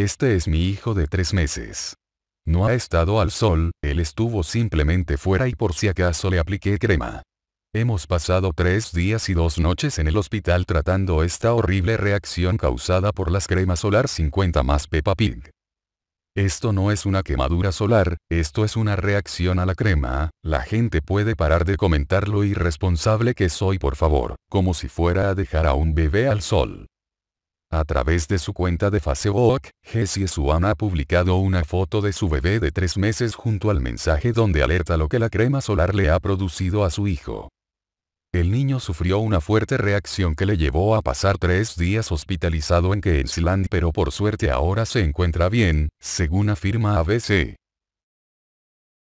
Este es mi hijo de tres meses. No ha estado al sol, él estuvo simplemente fuera y por si acaso le apliqué crema. Hemos pasado tres días y dos noches en el hospital tratando esta horrible reacción causada por las cremas solar 50 más Peppa Pig. Esto no es una quemadura solar, esto es una reacción a la crema, la gente puede parar de comentar lo irresponsable que soy por favor, como si fuera a dejar a un bebé al sol. A través de su cuenta de Facebook, Jessie Swan ha publicado una foto de su bebé de tres meses junto al mensaje donde alerta lo que la crema solar le ha producido a su hijo. El niño sufrió una fuerte reacción que le llevó a pasar tres días hospitalizado en Queensland pero por suerte ahora se encuentra bien, según afirma ABC.